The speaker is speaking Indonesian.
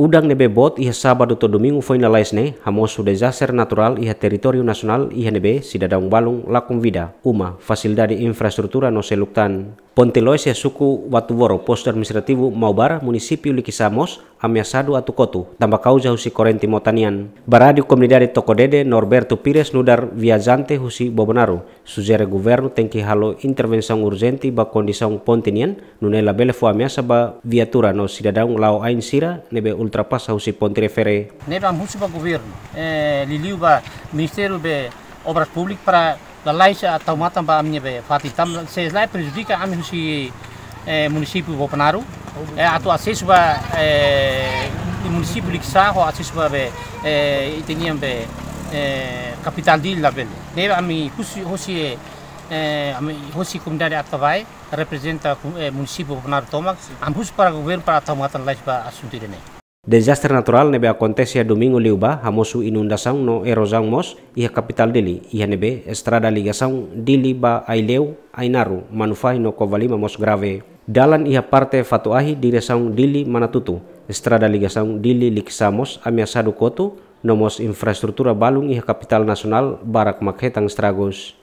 Udang nebe bot ia sabado to domingo foi na laisne, hamoso desastre natural iha teritorio nasional iha nebe cidadão balung lakum vida, uma facilidade infrastruktura no seluktan Pontilois ya suku Watuvoro, posto administrativo Maubar, Amiasadu atau Kotu, tambah kau jauh si korenti motanian. Barádio comunidade Tocodede, Norberto Pires nudar viajante husi Bobonaru, sugere governo tengki intervensi halo intervenção urgente ba condição pontinian, nunela bele Amiasa ameaça ba viatura no dadang lao ain sira, nebe ultrapassa husi Ponti refere. Nebe amhusi ba governo, eh, liliu ba ministeru be Obras publik para lalai sa taumata ba amnya be fati tam se lai prejudica am si município Bopenaru atu acesso ba município Lixá ho acesso ba be iteniam be capital di label ne ami kusi hosi ami hosi comunidade atavai representa município Bopenaru tomak am hus para governo para taumata lai ba assunto irene Desastre natural nebe acontece a domingo liuba, hamosu inundação no erosão mos e kapital capital dele, e nebe estrada ligação dili ba aileu ainaru, manufai no kovalima mos grave. Dalan ia parte fatuahi direção dili manatutu, estrada ligação dili liksamos amiasado koto, no mos infraestrutura balung iha kapital nasional nacional barak maketang estragos.